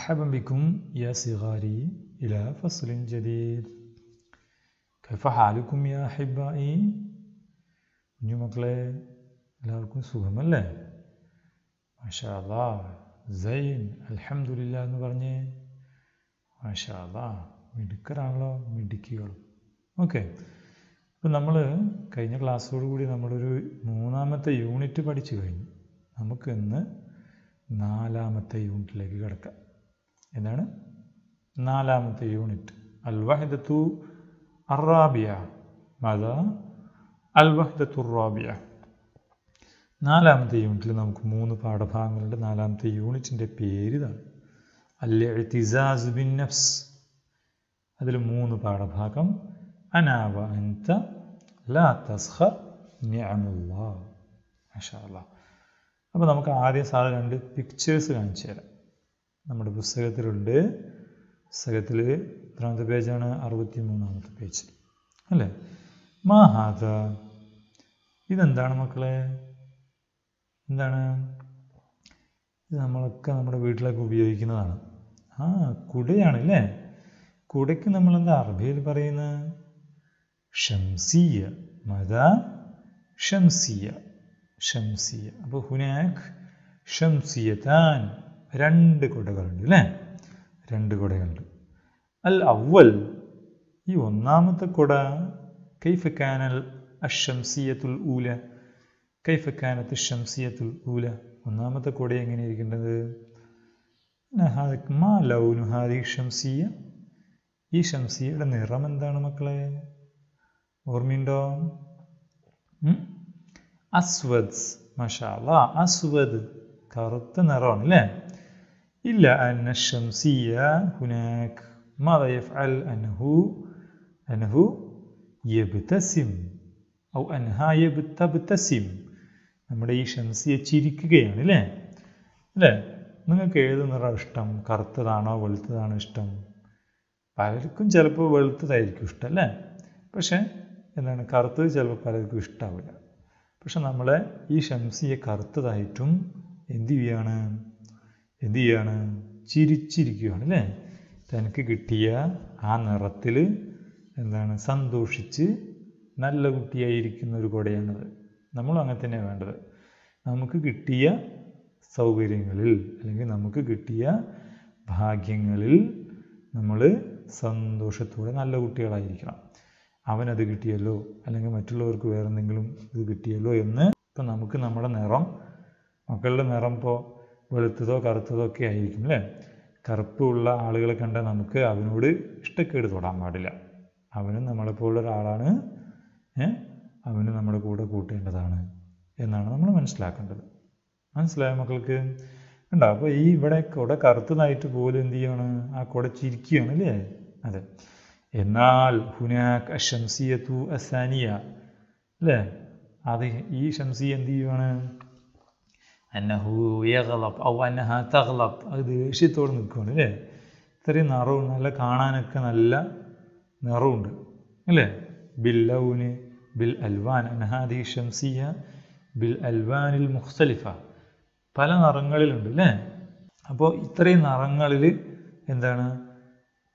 مرحبا بكم يا صغاري إلى فصل جديد كيف حالكم يا أحبائي കുഞ്ഞു മക്കളെ എല്ലാവർക്കും സുഖമല്ലേ മാഷാദാ സൈൻ അൽഹംദുലില്ല എന്ന് പറഞ്ഞ് മാഷാദാ മിടുക്കറാണല്ലോ മിടുക്കികളും ഓക്കെ അപ്പം നമ്മൾ കഴിഞ്ഞ ക്ലാസ്സോടുകൂടി നമ്മളൊരു മൂന്നാമത്തെ യൂണിറ്റ് പഠിച്ചു കഴിഞ്ഞു നമുക്കിന്ന് നാലാമത്തെ യൂണിറ്റിലേക്ക് കിടക്കാം എന്താണ് നാലാമത്തെ യൂണിറ്റ് അൽ വഹദത്തു അറാബിയ മത അൽ വഹദത്തു റാബിയ നാലാമത്തെ യൂണിറ്റിൽ നമുക്ക് മൂന്ന് പാഠഭാഗങ്ങളുണ്ട് നാലാമത്തെ യൂണിറ്റിൻ്റെ പേര് ഇതാണ് അൽ എഴുത്തിസാസ് ബിൻ നഫ്സ് അതിൽ മൂന്ന് പാഠഭാഗം അനാവ അൻത ലാ തസ്ഹർ നിഅമുല്ലാ മാഷാ അപ്പോൾ നമുക്ക് ആദ്യം സാധനം രണ്ട് പിക്ചേഴ്സ് കാണിച്ചു തരാം നമ്മുടെ പുസ്തകത്തിലുണ്ട് പുസ്തകത്തിൽ എത്രാമത്തെ പേജാണ് അറുപത്തി മൂന്നാമത്തെ പേജ് അല്ലേ മഹാത ഇതെന്താണ് മക്കളെ എന്താണ് ഇത് നമ്മളൊക്കെ നമ്മുടെ വീട്ടിലൊക്കെ ഉപയോഗിക്കുന്നതാണ് ആ കുടയാണല്ലേ കുടയ്ക്ക് നമ്മളെന്താ അറബിയിൽ പറയുന്ന ഷംസിയ മത ഷംസിയ ഷംസിയ അപ്പോൾ ഹുനാഖ് താൻ രണ്ട് കുടകളുണ്ട് അല്ലേ രണ്ട് കുടയുണ്ട് അൽ അവൽ ഈ ഒന്നാമത്തെ കുട കാനൽ അഷംസിയത്തുൽ ഊല കാനത്ത് ഷംസിയത്തുൽ ഊല ഒന്നാമത്തെ കുട എങ്ങനെയിരിക്കേണ്ടത് മാ ലൗനു ഹാദി ഷംസിയ ഈ ഷംസിയയുടെ നിറം എന്താണ് മക്കളെ ഓർമ്മയുണ്ടോ അസ്വദ് മഷാല അസ്വദ് കറുത്ത നിറമാണ് അല്ലേ إلا أن الشمسية هناك ماذا يفعل أنه أنه يبتسم أو أنها تبتسم നമ്മുടെ ഈ ഷംസിയ ചിരിക്കുകയാണ് അല്ലേ അല്ലേ നിങ്ങൾക്ക് ഏത് നിറം ഇഷ്ടം കറുത്തതാണോ വെളുത്തതാണോ ഇഷ്ടം പലർക്കും ചിലപ്പോൾ വെളുത്തതായിരിക്കും ഇഷ്ടം അല്ലേ പക്ഷേ എന്താണ് കറുത്തത് ചിലപ്പോൾ പലർക്കും ഇഷ്ടാവില്ല പക്ഷെ നമ്മളെ ഈ ഷംസിയെ കറുത്തതായിട്ടും എന്ത് ചെയ്യുകയാണ് എന്ത് ചെയ്യാണ് ചിരിച്ചിരിക്കുകയാണ് അല്ലേ തനിക്ക് കിട്ടിയ ആ നിറത്തിൽ എന്താണ് സന്തോഷിച്ച് നല്ല കുട്ടിയായിരിക്കുന്ന ഒരു കുടയാണത് നമ്മളും അങ്ങനെ തന്നെയാണ് വേണ്ടത് നമുക്ക് കിട്ടിയ സൗകര്യങ്ങളിൽ അല്ലെങ്കിൽ നമുക്ക് കിട്ടിയ ഭാഗ്യങ്ങളിൽ നമ്മൾ സന്തോഷത്തോടെ നല്ല കുട്ടികളായിരിക്കണം അവനത് കിട്ടിയല്ലോ അല്ലെങ്കിൽ മറ്റുള്ളവർക്ക് വേറെന്തെങ്കിലും ഇത് കിട്ടിയല്ലോ എന്ന് ഇപ്പം നമുക്ക് നമ്മുടെ നിറം മക്കളുടെ നിറം ഇപ്പോൾ വെളുത്തതോ കറുത്തതോ ഒക്കെ ആയിരിക്കും അല്ലേ കറുപ്പുള്ള ആളുകളെ കണ്ടാൽ നമുക്ക് അവനോട് ഇഷ്ടക്കേട് തൊടാൻ പാടില്ല അവനും നമ്മളെപ്പോലുള്ള ഒരാളാണ് അവനും നമ്മുടെ കൂടെ കൂട്ടേണ്ടതാണ് എന്നാണ് നമ്മൾ മനസ്സിലാക്കേണ്ടത് മനസ്സിലായ മക്കൾക്ക് ഉണ്ടോ അപ്പോൾ ഈ ഇവിടെ കുട കറുത്തതായിട്ട് പോലും എന്ത് ചെയ്യാണ് ആ കുട ചിരിക്കുകയാണ് അല്ലേ അതെ എന്നാൽ ഹുനാക് അഷംസിയത്തു അസാനിയ അല്ലേ അത് ഈ ഷംസിയ എന്ത് ചെയ്യുവാണ് അന്നഹു യഹ്ലബ് ഔ അന്നഹ തഹ്ലബ് അത് ദേഷ്യത്തോട് നിൽക്കുകയാണ് അല്ലേ ഇത്രയും നിറവും നല്ല കാണാനൊക്കെ നല്ല നിറവുണ്ട് അല്ലേ ബിൽ ലൗന് ബിൽ അൽവാൻ അനഹാദി ഷംസിയ ബിൽ അൽവാനിൽ മുഖ്തലിഫ പല നിറങ്ങളിലുണ്ട് അല്ലേ അപ്പോൾ ഇത്രയും നിറങ്ങളിൽ എന്താണ്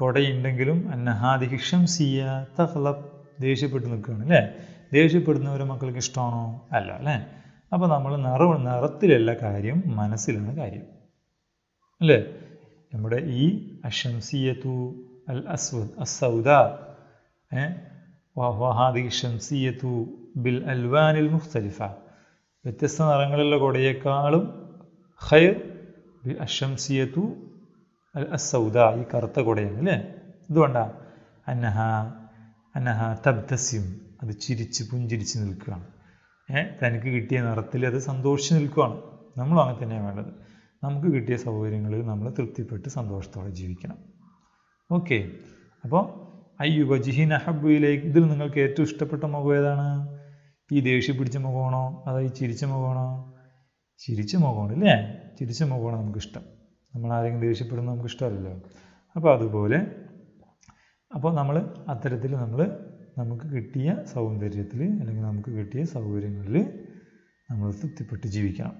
കൊടയുണ്ടെങ്കിലും അന്നഹാദി ഷംസിയ തഹ്ലബ് ദേഷ്യപ്പെട്ട് നിൽക്കുകയാണ് അല്ലേ ദേഷ്യപ്പെടുന്നവരെ മക്കൾക്ക് ഇഷ്ടമാണോ അല്ല അല്ലേ അപ്പോൾ നമ്മൾ നിറ നിറത്തിലല്ല കാര്യം മനസ്സിലാണ് കാര്യം അല്ലേ നമ്മുടെ ഈ അഷംസിയത്തു അൽ അസ്വദ് അസൗദ വഹാദി ഷംസിയത്തു ബിൽ അൽവാനിൽ മുഖ്തലിഫ വ്യത്യസ്ത നിറങ്ങളുള്ള കൊടയേക്കാളും ഖൈർ ബി അഷംസിയത്തു അൽ അസൗദ ഈ കറുത്ത കൊടയാണ് അല്ലേ ഇതുകൊണ്ടാ അന്നഹ അന്നഹ തബ്ദസ്യം അത് ചിരിച്ച് പുഞ്ചിരിച്ച് നിൽക്കുകയാണ് തനിക്ക് കിട്ടിയ നിറത്തിൽ അത് സന്തോഷിച്ച് നിൽക്കുകയാണ് നമ്മളും അങ്ങനെ തന്നെയാണ് വേണ്ടത് നമുക്ക് കിട്ടിയ സൗകര്യങ്ങളിൽ നമ്മൾ തൃപ്തിപ്പെട്ട് സന്തോഷത്തോടെ ജീവിക്കണം ഓക്കെ അപ്പോൾ യു ജിഹിൻ അഹബുയിലേക്ക് ഇതിൽ നിങ്ങൾക്ക് ഏറ്റവും ഇഷ്ടപ്പെട്ട മുഖം ഏതാണ് ഈ ദേഷ്യം പിടിച്ച മുഖമാണോ അതോ ഈ ചിരിച്ച മുഖമാണോ ചിരിച്ച മുഖമാണ് അല്ലേ ചിരിച്ച മുഖമാണ് നമുക്കിഷ്ടം നമ്മൾ ആരെങ്കിലും ദേഷ്യപ്പെടുന്നത് നമുക്ക് ഇഷ്ടമല്ലല്ലോ അപ്പോൾ അതുപോലെ അപ്പോൾ നമ്മൾ അത്തരത്തിൽ നമ്മൾ നമുക്ക് കിട്ടിയ സൗന്ദര്യത്തിൽ അല്ലെങ്കിൽ നമുക്ക് കിട്ടിയ സൗകര്യങ്ങളിൽ നമ്മൾ തൃപ്തിപ്പെട്ട് ജീവിക്കണം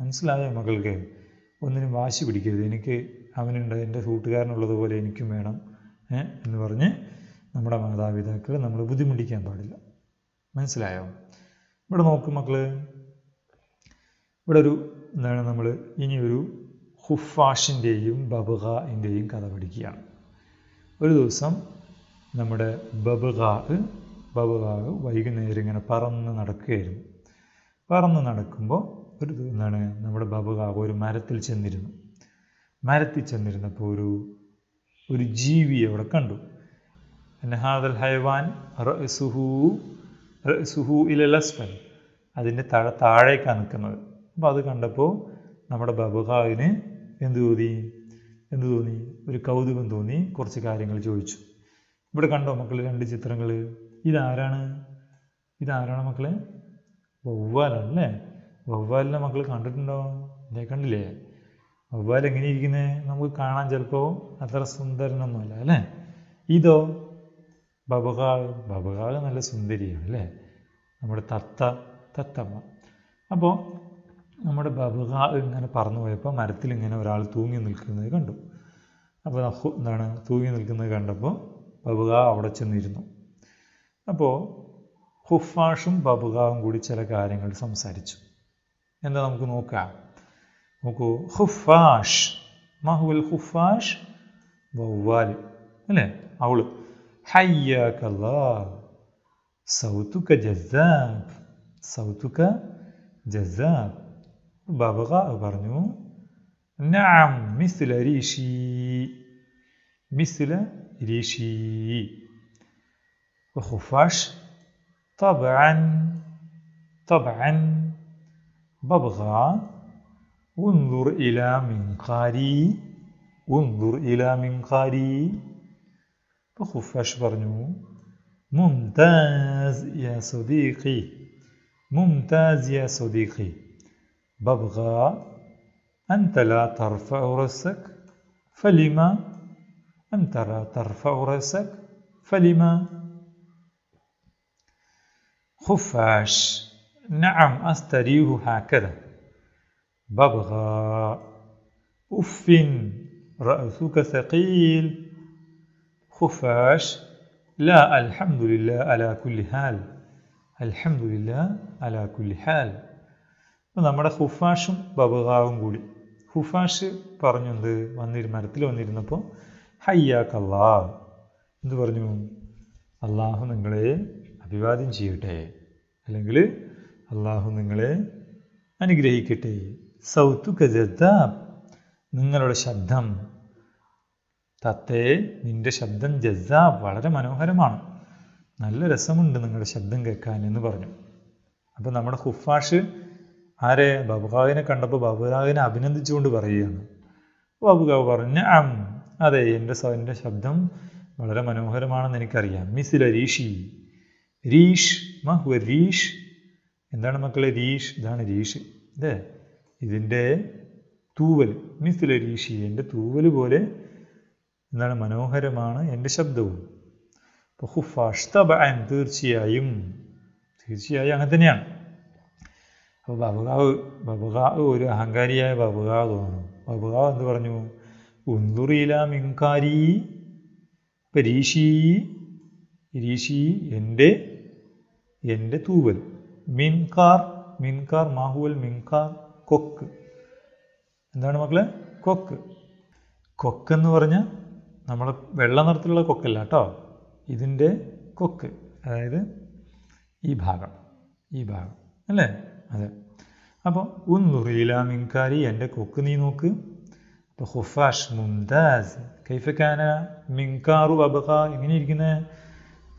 മനസ്സിലായോ മകൾക്ക് ഒന്നിനും വാശി പിടിക്കരുത് എനിക്ക് അവനുണ്ട് എൻ്റെ കൂട്ടുകാരനുള്ളതുപോലെ എനിക്കും വേണം എന്ന് പറഞ്ഞ് നമ്മുടെ മാതാപിതാക്കൾ നമ്മൾ ബുദ്ധിമുട്ടിക്കാൻ പാടില്ല മനസ്സിലായോ ഇവിടെ നോക്കും മക്കൾ ഇവിടെ ഒരു എന്താണ് നമ്മൾ ഇനിയൊരു ഹുഫാഷിൻ്റെയും ബബുഹിൻ്റെയും കഥ പഠിക്കുകയാണ് ഒരു ദിവസം നമ്മുടെ ബബുകാവ് ബബുകാവ് വൈകുന്നേരം ഇങ്ങനെ പറന്ന് നടക്കുകയായിരുന്നു പറന്ന് നടക്കുമ്പോൾ ഒരു എന്താണ് നമ്മുടെ ബബുകാവ് ഒരു മരത്തിൽ ചെന്നിരുന്നു മരത്തിൽ ചെന്നിരുന്നപ്പോൾ ഒരു ഒരു ജീവി അവിടെ കണ്ടു നഹാദൽ ഹൈവാൻ സുഹു സുഹു ഇലസ്ഫൽ അതിൻ്റെ താഴെ താഴേക്കാണ് നിൽക്കുന്നത് അപ്പോൾ അത് കണ്ടപ്പോൾ നമ്മുടെ ബബുഹാവിന് എന്ത് തോന്നി എന്ത് തോന്നി ഒരു കൗതുകം തോന്നി കുറച്ച് കാര്യങ്ങൾ ചോദിച്ചു ഇവിടെ കണ്ടോ മക്കൾ രണ്ട് ചിത്രങ്ങൾ ഇതാരാണ് ഇതാരാണ് മക്കളെ വവ്വാലാണ് അല്ലേ വവ്വാലിനെ മക്കൾ കണ്ടിട്ടുണ്ടോ ഇതേ കണ്ടില്ലേ വവ്വാൽ എങ്ങനെ ഇരിക്കുന്നത് നമുക്ക് കാണാൻ ചിലപ്പോൾ അത്ര സുന്ദരനൊന്നുമല്ല അല്ലേ ഇതോ ബബകാവ് ബബകാവ് നല്ല സുന്ദരിയാണ് അല്ലേ നമ്മുടെ തത്ത തത്തമ്മ അപ്പോൾ നമ്മുടെ ബബുക ഇങ്ങനെ പറന്നു പോയപ്പോൾ മരത്തിൽ ഇങ്ങനെ ഒരാൾ തൂങ്ങി നിൽക്കുന്നത് കണ്ടു അപ്പോൾ എന്താണ് തൂങ്ങി നിൽക്കുന്നത് കണ്ടപ്പോൾ ബബുക അവിടെ ചെന്നിരുന്നു അപ്പോൾ ഹുഫാഷും ബബുകാവും കൂടി ചില കാര്യങ്ങൾ സംസാരിച്ചു എന്താ നമുക്ക് നോക്കാം നോക്കൂ ഹുഫാഷ് മഹുൽ ഹുഫാഷ് വവ്വാൽ അല്ലേ അവള് ഹയ്യാക്കല്ല സൗത്തുക്ക ജസാബ് സൗത്തുക്ക ജസാബ് ബബുക പറഞ്ഞു നാം മിസ്ലരീഷി മിസ്ല ريشي وخفاش طبعا طبعا ببغى انظر إلى منقاري انظر إلى منقاري بخفاش برنو ممتاز يا صديقي ممتاز يا صديقي ببغى أنت لا ترفع رأسك فلما أم ترى ترفع رأسك فلما خفاش نعم أستريه هكذا ببغاء أف رأسك ثقيل خفاش لا الحمد لله على كل حال الحمد لله على كل حال നമ്മുടെ ഖുഫാഷും ബബുഹാവും കൂടി ഖുഫാഷ് പറഞ്ഞുണ്ട് വന്നിരുന്ന മരത്തിൽ വന്നിരുന്നപ്പോൾ ഹയ്യാക്കല്ലാ എന്ന് പറഞ്ഞു അള്ളാഹു നിങ്ങളെ അഭിവാദ്യം ചെയ്യട്ടെ അല്ലെങ്കിൽ അള്ളാഹു നിങ്ങളെ അനുഗ്രഹിക്കട്ടെ സൗത്തു കജത്ത നിങ്ങളുടെ ശബ്ദം തത്തേ നിന്റെ ശബ്ദം ജസ വളരെ മനോഹരമാണ് നല്ല രസമുണ്ട് നിങ്ങളുടെ ശബ്ദം കേൾക്കാൻ എന്ന് പറഞ്ഞു അപ്പോൾ നമ്മുടെ ഹുഫാഷ് ആരെ ബാബുഖാവിനെ കണ്ടപ്പോൾ ബാബുഖാവിനെ അഭിനന്ദിച്ചുകൊണ്ട് പറയുകയാണ് ബാബുഖാവ് പറഞ്ഞ് അം അതെ എൻ്റെ എൻ്റെ ശബ്ദം വളരെ മനോഹരമാണെന്ന് എനിക്കറിയാം മിസില രീഷി രീഷ് മഹുവ രീഷ് എന്താണ് മക്കളെ രീഷ് ഇതാണ് രീഷ് അതെ ഇതിൻ്റെ തൂവൽ മിസില രീഷി എൻ്റെ തൂവൽ പോലെ എന്താണ് മനോഹരമാണ് എൻ്റെ ശബ്ദവും അപ്പോൾ തീർച്ചയായും തീർച്ചയായും അങ്ങനെ തന്നെയാണ് അപ്പോൾ ബബുകാവ് ബബുകാവ് ഒരു അഹങ്കാരിയായ ബബുകാവ് തോന്നുന്നു ബബുകാവ് എന്ത് പറഞ്ഞു ഉന്തുറിയില മിങ്കാരി പരീഷി രീഷി എൻ്റെ എൻ്റെ തൂവൽ മിൻകാർ മിൻകാർ മാഹുവൽ മിൻകാർ കൊക്ക് എന്താണ് മക്കളെ കൊക്ക് കൊക്ക് എന്ന് പറഞ്ഞാൽ നമ്മൾ വെള്ള നിറത്തിലുള്ള കൊക്കല്ല കേട്ടോ ഇതിൻ്റെ കൊക്ക് അതായത് ഈ ഭാഗം ഈ ഭാഗം അല്ലേ അതെ അപ്പോൾ ഉന്നുറിയില മിൻകാരി എൻ്റെ കൊക്ക് നീ നോക്ക് بخفاش ممتاز كيف كان منكار وأبقى إങ്ങനെ ഇരിക്കുന്ന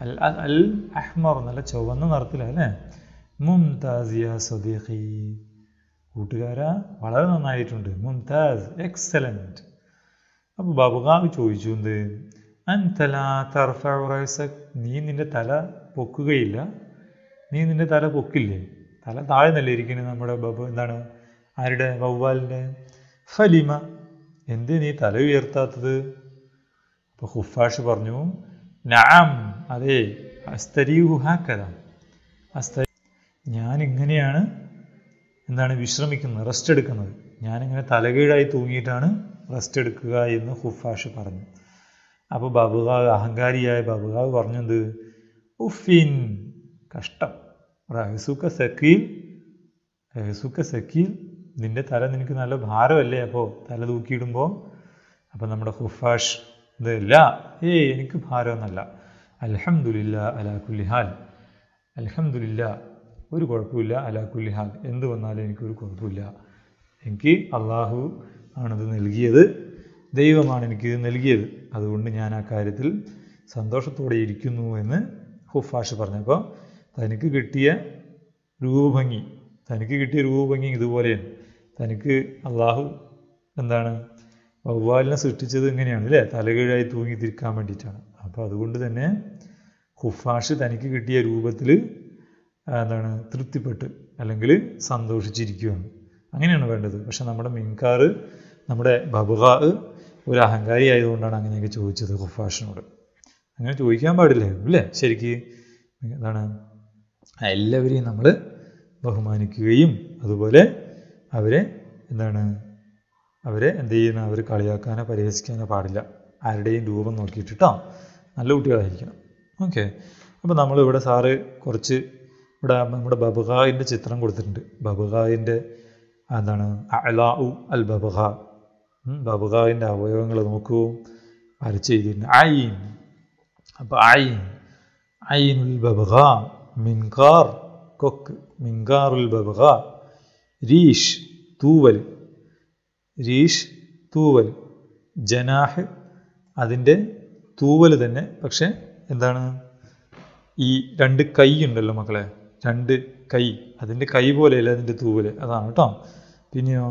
അൽ അൽ അഹ്മർ നല്ല ചുവന്ന നിറത്തിലല്ലേ മുംതാസ് യാ സദീഖി കൂട്ടുകാര വളരെ നന്നായിട്ടുണ്ട് മുംതാസ് എക്സലൻറ്റ് അപ്പോൾ ബബുഗാവ് ചോദിച്ചു എന്ത് അൻതല തർഫ റൈസക് നീ നിൻ്റെ തല പൊക്കുകയില്ല നീ നിൻ്റെ തല പൊക്കില്ലേ തല താഴെ നിലയിരിക്കുന്നത് നമ്മുടെ ബബു എന്താണ് ആരുടെ വവ്വാലിൻ്റെ ഫലിമ എന്ത് നീ തല ഉയർത്താത്തത് അപ്പോൾ ഹുഫാഷ് പറഞ്ഞു നാം അതെ അസ്തരീഹുഹാക്കഥ അസ്ത ഞാൻ ഇങ്ങനെയാണ് എന്താണ് വിശ്രമിക്കുന്നത് റെസ്റ്റ് എടുക്കുന്നത് ഞാനിങ്ങനെ തലകീഴായി തൂങ്ങിയിട്ടാണ് റെസ്റ്റ് എടുക്കുക എന്ന് ഹുഫാഷ് പറഞ്ഞു അപ്പോൾ ബാബുഗാവ് അഹങ്കാരിയായ ബാബുഗാവ് പറഞ്ഞത് ഉഫിൻ കഷ്ടം റഹസുക്ക സക്കീൽ റഹസുക്ക സക്കീൽ നിന്റെ തല നിനക്ക് നല്ല ഭാരമല്ലേ അപ്പോൾ തല തൂക്കിയിടുമ്പോൾ അപ്പം നമ്മുടെ ഹുഫാഷ് ഇതല്ല ഇല്ല ഏയ് എനിക്ക് ഭാരമൊന്നല്ല അലഹമുല്ല അലാഖുലിഹാൽ അലഹമുല്ല ഒരു കുഴപ്പമില്ല അലാഖുലിഹാൽ എന്ത് വന്നാലും എനിക്കൊരു കുഴപ്പമില്ല എനിക്ക് അള്ളാഹു ആണത് നൽകിയത് ദൈവമാണ് എനിക്കിത് നൽകിയത് അതുകൊണ്ട് ഞാൻ ആ കാര്യത്തിൽ സന്തോഷത്തോടെ ഇരിക്കുന്നു എന്ന് ഹുഫാഷ് പറഞ്ഞപ്പോൾ തനിക്ക് കിട്ടിയ രൂപഭംഗി തനിക്ക് കിട്ടിയ രൂപഭംഗി ഇതുപോലെയാണ് തനിക്ക് അള്ളാഹു എന്താണ് വവ്വാലിനെ സൃഷ്ടിച്ചത് ഇങ്ങനെയാണ് അല്ലേ തലകീഴായി തൂങ്ങിത്തിരിക്കാൻ വേണ്ടിയിട്ടാണ് അപ്പോൾ അതുകൊണ്ട് തന്നെ ഹുഫാഷ് തനിക്ക് കിട്ടിയ രൂപത്തിൽ എന്താണ് തൃപ്തിപ്പെട്ട് അല്ലെങ്കിൽ സന്തോഷിച്ചിരിക്കുകയാണ് അങ്ങനെയാണ് വേണ്ടത് പക്ഷെ നമ്മുടെ മിൻകാറ് നമ്മുടെ ബബുഹാ ഒരു അഹങ്കാരി ആയതുകൊണ്ടാണ് അങ്ങനെയൊക്കെ ചോദിച്ചത് ഹുഫാഷിനോട് അങ്ങനെ ചോദിക്കാൻ പാടില്ലായിരുന്നു അല്ലേ ശരിക്ക് എന്താണ് എല്ലാവരെയും നമ്മൾ ബഹുമാനിക്കുകയും അതുപോലെ അവരെ എന്താണ് അവരെ എന്ത് ചെയ്യുന്ന അവർ കളിയാക്കാനോ പരിഹസിക്കാനോ പാടില്ല ആരുടെയും രൂപം നോക്കിയിട്ടിട്ടോ നല്ല കുട്ടികളായിരിക്കണം ഓക്കെ അപ്പോൾ നമ്മളിവിടെ സാറ് കുറച്ച് ഇവിടെ നമ്മുടെ ബബുഹായിൻ്റെ ചിത്രം കൊടുത്തിട്ടുണ്ട് ബബുഹായിൻ്റെ എന്താണ് അലാ ഉ അൽ ബബുഹ ബബുഹായിൻ്റെ അവയവങ്ങൾ നോക്കൂ വരച്ച് ചെയ്തിട്ടുണ്ട് ഐൻ അപ്പോൾ ഐൻ ഐനുൽ ബബുഹ മിൻകാർ കൊക്ക് ഉൽ ബബുഹ രീഷ് തൂവൽ രീഷ് തൂവൽ ജനാഹ് അതിൻ്റെ തൂവൽ തന്നെ പക്ഷെ എന്താണ് ഈ രണ്ട് കൈ ഉണ്ടല്ലോ മക്കളെ രണ്ട് കൈ അതിൻ്റെ കൈ പോലെയല്ല അതിൻ്റെ തൂവൽ അതാണ് കേട്ടോ പിന്നെയോ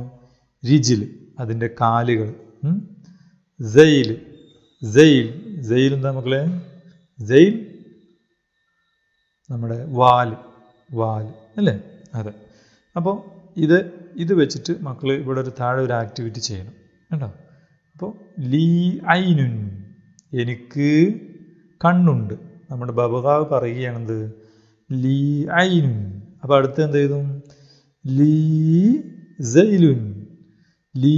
റിജിൽ അതിൻ്റെ കാലുകൾ സെയിൽ സെയിൽ സെയിൽ എന്താ മക്കളെ സെയിൽ നമ്മുടെ വാൽ വാൽ അല്ലേ അതെ അപ്പോൾ ഇത് ഇത് വെച്ചിട്ട് മക്കൾ ഇവിടെ ഒരു താഴെ ഒരു ആക്ടിവിറ്റി ചെയ്യണം കേട്ടോ അപ്പോൾ ലീ ഐനുൻ എനിക്ക് കണ്ണുണ്ട് നമ്മുടെ ബബകാവ് പറയുകയാണെന്ത് ലീ ഐനുൻ അപ്പോൾ അടുത്ത് എന്ത് ചെയ്തും ലീ സൈലുൻ ലീ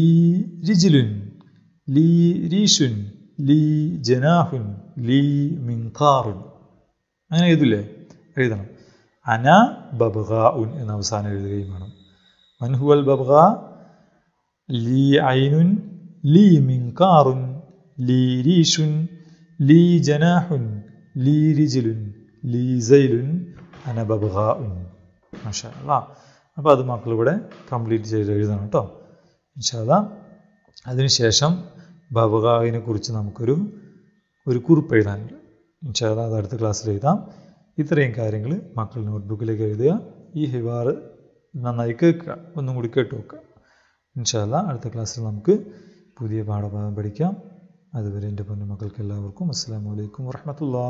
രിജിലുൻ ലീ രീഷുൻ ലീ ജനാഹുൻ ലീ മിൻഖാറുൻ അങ്ങനെ എഴുതില്ലേ എഴുതണം അന ബബഹാ ഉൻ എന്ന് അവസാനം എഴുതുകയും വേണം من هو الببغاء لي عين لي منقار لي ريش لي جناح لي رجل لي زيل أنا ببغاء ما شاء الله അപ്പോൾ അത് മക്കൾ ഇവിടെ കംപ്ലീറ്റ് ചെയ്ത് എഴുതണം കേട്ടോ ഇൻഷാല്ല അതിനുശേഷം ബബഗാവിനെ കുറിച്ച് നമുക്കൊരു ഒരു കുറിപ്പ് എഴുതാനുണ്ട് ഇൻഷാല്ല അത് അടുത്ത ക്ലാസ്സിൽ എഴുതാം ഇത്രയും കാര്യങ്ങൾ മക്കൾ നോട്ട്ബുക്കിലേക്ക് എഴുതുക ഈ ഹിവാർ നന്നായി കേൾക്കുക ഒന്നും കൂടി കേട്ടു നോക്കുക ഇൻഷാല്ല അടുത്ത ക്ലാസ്സിൽ നമുക്ക് പുതിയ പാഠഭാഗം പഠിക്കാം അതുവരെ എൻ്റെ മക്കൾക്ക് എല്ലാവർക്കും അസ്സാം വലൈക്കും വർഹമത്തുള്ള